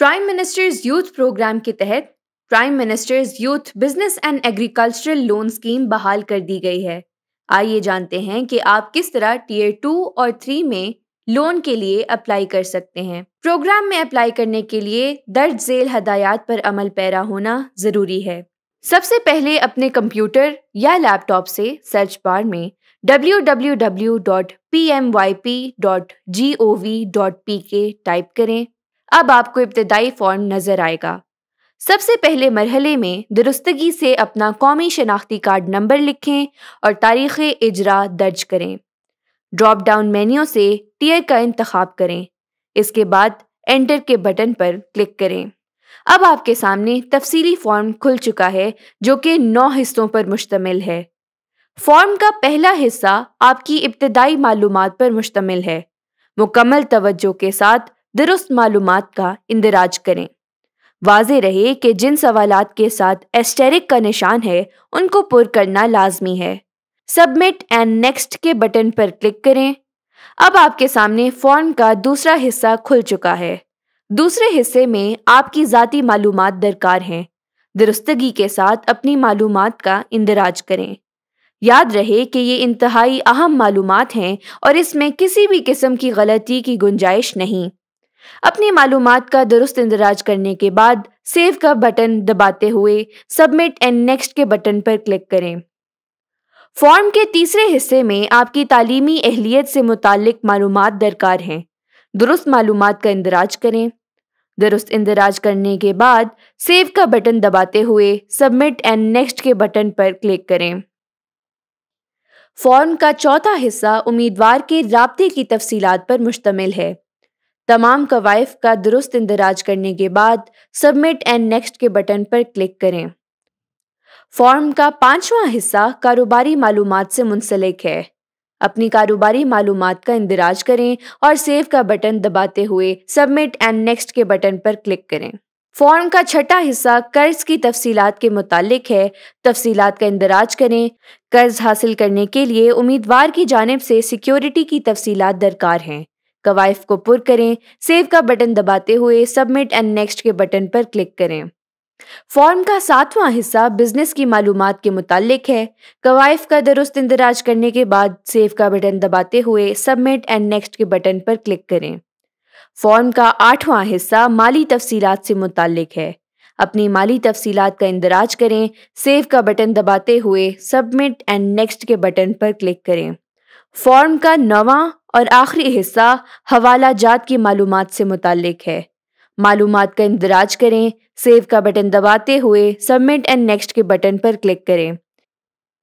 prime minister's youth program के तहत prime minister's youth business and agricultural loan scheme बहाल कर दी गई है आइए जानते हैं कि आप किस तरह टीयर टू और थ्री में लोन के लिए अप्लाई कर सकते हैं प्रोग्राम में अप्लाई करने के लिए दर्ज झेल हदायत पर अमल पैरा होना ज़रूरी है सबसे पहले अपने कंप्यूटर या लैपटॉप से सर्च बार में www.pmyp.gov.pk टाइप करें अब आपको इब्तदाई फॉर्म नज़र आएगा सबसे पहले मरहले में दुरुस्तगी से अपना कौमी शनाख्ती कार्ड नंबर लिखें और तारीख़ इजरा दर्ज करें ड्रॉप डाउन मेन्यू से टीयर का इंतखब करें इसके बाद एंटर के बटन पर क्लिक करें अब आपके सामने तफसीली फॉर्म खुल चुका है जो कि नौ हिस्सों पर मुश्तमिल है फॉर्म का पहला हिस्सा आपकी इब्तदाई मालूम पर मुश्तमिल है मुकम्मल तवज्जो के साथ दुरुस्त मालूम का इंदराज करें वाज रहे कि जिन सवाल के साथ एस्टेरिक का निशान है उनको पुर करना लाजमी है सबमिट एंड नेक्स्ट के बटन पर क्लिक करें अब आपके सामने फॉर्म का दूसरा हिस्सा खुल चुका है दूसरे हिस्से में आपकी जतीी मालूम दरकार हैं दुरुस्तगी के साथ अपनी मालूम का इंदराज करें याद रहे कि ये इंतहाई अहम मालूम हैं और इसमें किसी भी किस्म की गलती की गुंजाइश नहीं अपनी मालूम का दुरुस्त इंदराज करने के बाद सेव का बटन दबाते हुए सबमिट एंड नेक्स्ट के बटन पर क्लिक करें फॉर्म के तीसरे हिस्से में आपकी तालीमी अहलियत से मुतक मालूम दरकार हैं दुरुस्त मालूम का इंदराज करें दुरुस्त इंदराज करने के बाद सेव का बटन दबाते हुए सबमिट एंड नेक्स्ट के बटन पर क्लिक करें फॉर्म का चौथा हिस्सा उम्मीदवार के रबते की तफसीत पर मुश्तमिल है तमाम कवायफ का दुरुस्त इंदराज करने के बाद सबमिट एंड नेक्स्ट के बटन पर क्लिक करें फॉर्म का पांचवा हिस्सा कारोबारी मालूम से मुंसलिक है अपनी कारोबारी मालूम का इंदराज करें और सेव का बटन दबाते हुए सबमिट एंड नेक्स्ट के बटन पर क्लिक करें फॉर्म का छठा हिस्सा कर्ज की तफसीलात के मुतालिक है तफसीलात का इंदराज करें कर्ज हासिल करने के लिए उम्मीदवार की जानब से सिक्योरिटी की तफसीलात दरकार हैं कवायफ को पुर करें सेव का बटन दबाते हुए सबमिट एंड नेक्स्ट के बटन पर क्लिक करें फॉर्म का सातवां हिस्सा बिजनेस की मालूम के मुतालिक है कवायफ का दुरुस्त इंदराज करने के बाद सेव का बटन दबाते हुए सबमिट एंड नेक्स्ट के बटन पर क्लिक करें फॉर्म का आठवां हिस्सा माली तफसीलात से मुतालिक है अपनी माली तफसीलात का इंदराज करें सेव का बटन दबाते हुए सबमिट एंड नेक्स्ट के बटन पर क्लिक करें फॉर्म का नवा और आखिरी हिस्सा हवाला जात की मालूम से मुतल है मालूम का इंदराज करें सेव का बटन दबाते हुए सबमिट एंड नेक्स्ट के बटन पर क्लिक करें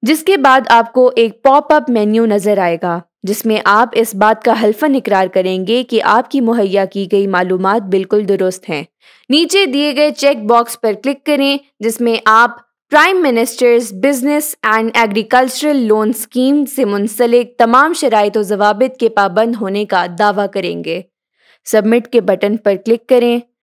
जिसके बाद आपको एक पॉपअप मेन्यू नज़र आएगा जिसमें आप इस बात का हल्फन इकरार करेंगे कि आपकी मुहैया की गई मालूम बिल्कुल दुरुस्त हैं नीचे दिए गए चेक बॉक्स पर क्लिक करें जिसमें आप prime minister's business and agricultural loan scheme से मुंसलिक तमाम शराइ व जवाबित के पाबंद होने का दावा करेंगे सबमिट के बटन पर क्लिक करें